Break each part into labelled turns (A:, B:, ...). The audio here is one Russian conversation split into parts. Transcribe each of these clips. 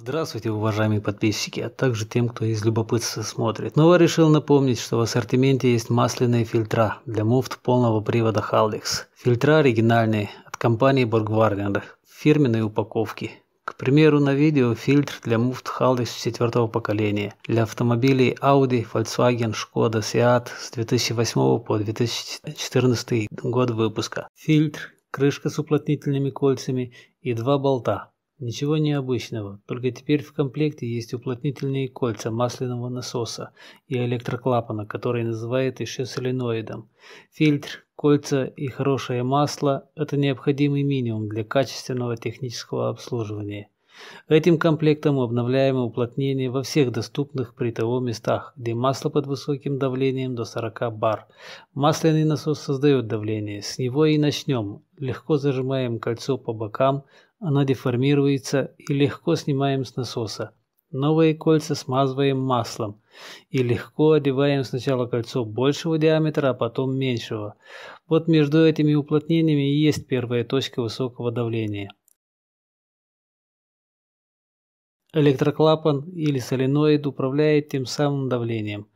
A: Здравствуйте, уважаемые подписчики, а также тем, кто из любопытства смотрит. Нова решил напомнить, что в ассортименте есть масляные фильтра для муфт полного привода Haldex. Фильтра оригинальные от компании Borgwarner в фирменной упаковке. К примеру, на видео фильтр для муфт Haldex четвертого поколения для автомобилей Audi, Volkswagen, Skoda, Seat с 2008 по 2014 год выпуска. Фильтр, крышка с уплотнительными кольцами и два болта Ничего необычного, только теперь в комплекте есть уплотнительные кольца масляного насоса и электроклапана, который называют еще соленоидом. Фильтр, кольца и хорошее масло – это необходимый минимум для качественного технического обслуживания. Этим комплектом обновляем уплотнение во всех доступных при того местах, где масло под высоким давлением до 40 бар. Масляный насос создает давление, с него и начнем. Легко зажимаем кольцо по бокам, оно деформируется и легко снимаем с насоса. Новые кольца смазываем маслом и легко одеваем сначала кольцо большего диаметра, а потом меньшего. Вот между этими уплотнениями и есть первая точка высокого давления. Электроклапан или соленоид управляет тем самым давлением.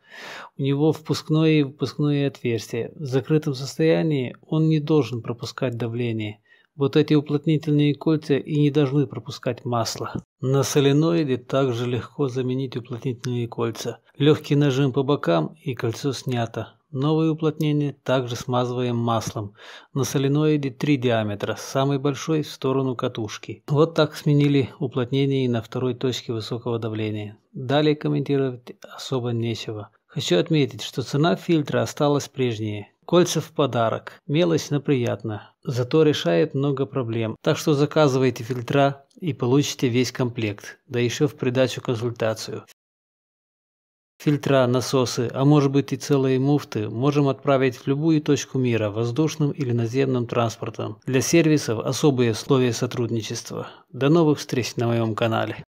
A: У него впускное и выпускное отверстие. В закрытом состоянии он не должен пропускать давление. Вот эти уплотнительные кольца и не должны пропускать масло. На соленоиде также легко заменить уплотнительные кольца. Легкий нажим по бокам и кольцо снято. Новые уплотнения также смазываем маслом на соленоиде 3 диаметра, самый большой в сторону катушки. Вот так сменили уплотнение и на второй точке высокого давления. Далее комментировать особо нечего. Хочу отметить, что цена фильтра осталась прежней. Кольца в подарок. Мелочь, но приятно. Зато решает много проблем. Так что заказывайте фильтра и получите весь комплект. Да еще в придачу консультацию фильтра, насосы, а может быть и целые муфты можем отправить в любую точку мира воздушным или наземным транспортом. Для сервисов особые условия сотрудничества. До новых встреч на моем канале.